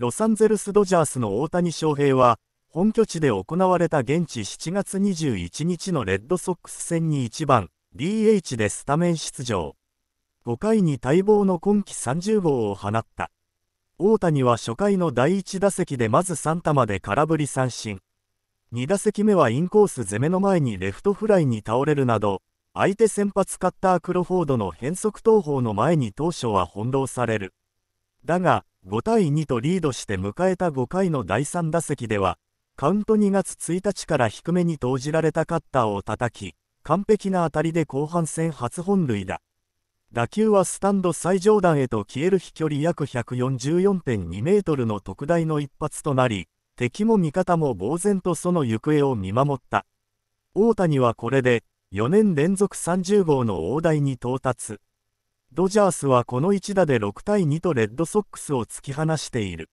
ロサンゼルス・ドジャースの大谷翔平は、本拠地で行われた現地7月21日のレッドソックス戦に1番 DH でスタメン出場。5回に待望の今季30号を放った。大谷は初回の第1打席でまず3球で空振り三振。2打席目はインコース攻めの前にレフトフライに倒れるなど、相手先発カッタークロフォードの変則投法の前に当初は翻弄される。だが、5対2とリードして迎えた5回の第3打席では、カウント2月1日から低めに投じられたカッターを叩き、完璧な当たりで後半戦初本塁打。打球はスタンド最上段へと消える飛距離約144.2メートルの特大の一発となり、敵も味方も呆然とその行方を見守った。大谷はこれで4年連続30号の大台に到達。ドジャースはこの一打で6対2とレッドソックスを突き放している。